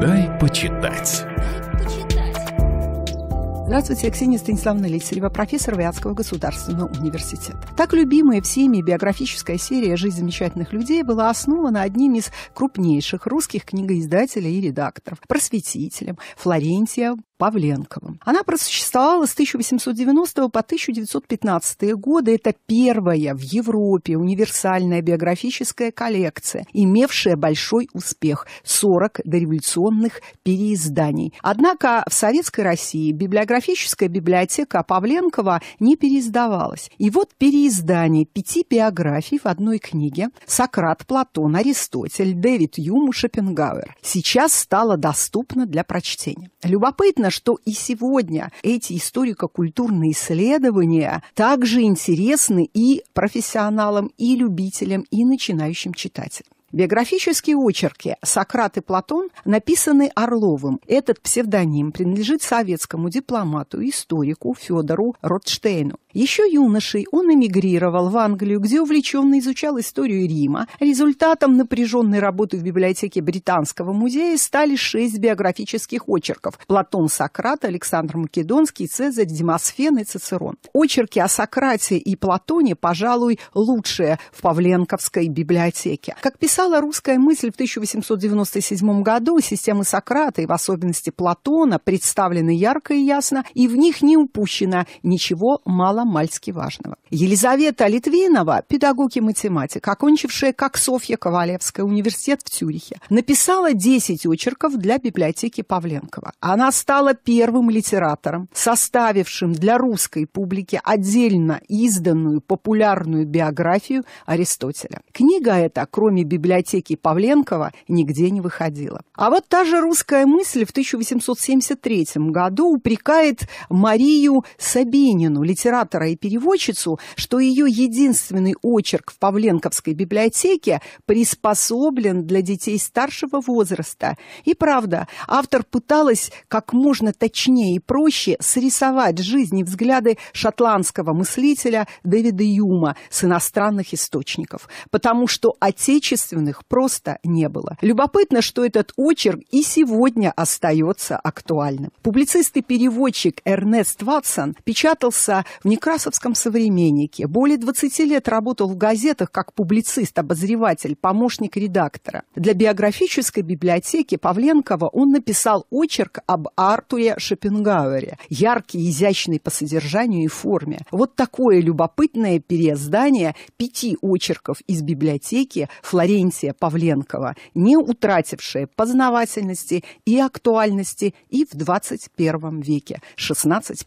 Дай почитать. Здравствуйте, я Ксения Станиславовна Лисарева, профессор Вятского государственного университета. Так любимая всеми биографическая серия «Жизнь замечательных людей» была основана одним из крупнейших русских книгоиздателей и редакторов, просветителем Флорентием Павленковым. Она просуществовала с 1890 по 1915 годы. Это первая в Европе универсальная биографическая коллекция, имевшая большой успех – 40 дореволюционных переизданий. Однако в Советской России библиографическая библиотека Павленкова не переиздавалась. И вот переиздание пяти биографий в одной книге – Сократ, Платон, Аристотель, Дэвид Юм и Шопенгауэр – сейчас стало доступно для прочтения. Любопытно, Понятно, что и сегодня эти историко-культурные исследования также интересны и профессионалам, и любителям, и начинающим читателям. Биографические очерки «Сократ и Платон» написаны Орловым. Этот псевдоним принадлежит советскому дипломату и историку Федору Ротштейну. Еще юношей он эмигрировал в Англию, где увлеченно изучал историю Рима. Результатом напряженной работы в библиотеке Британского музея стали шесть биографических очерков «Платон, Сократ, Александр Македонский, Цезарь, Демосфен и Цицерон». Очерки о Сократе и Платоне, пожалуй, лучшие в Павленковской библиотеке. Как писала русская мысль в 1897 году, системы Сократа и в особенности Платона представлены ярко и ясно, и в них не упущено ничего мало маломальски важного. Елизавета Литвинова, педагог и математик, окончившая, как Софья Ковалевская, университет в Цюрихе, написала 10 очерков для библиотеки Павленкова. Она стала первым литератором, составившим для русской публики отдельно изданную популярную биографию Аристотеля. Книга эта, кроме библиотеки Павленкова, нигде не выходила. А вот та же русская мысль в 1873 году упрекает Марию Сабинину, литератор литератора и переводчицу, что ее единственный очерк в Павленковской библиотеке приспособлен для детей старшего возраста. И правда, автор пыталась как можно точнее и проще срисовать жизни, взгляды шотландского мыслителя Дэвида Юма с иностранных источников, потому что отечественных просто не было. Любопытно, что этот очерк и сегодня остается актуальным. Публицист и переводчик Эрнест Ватсон печатался в не некрасовском современнике. Более 20 лет работал в газетах как публицист, обозреватель, помощник редактора. Для биографической библиотеки Павленкова он написал очерк об Артуре Шопенгауэре. Яркий, изящный по содержанию и форме. Вот такое любопытное переиздание пяти очерков из библиотеки Флоренция Павленкова, не утратившее познавательности и актуальности и в 21 веке. 16+.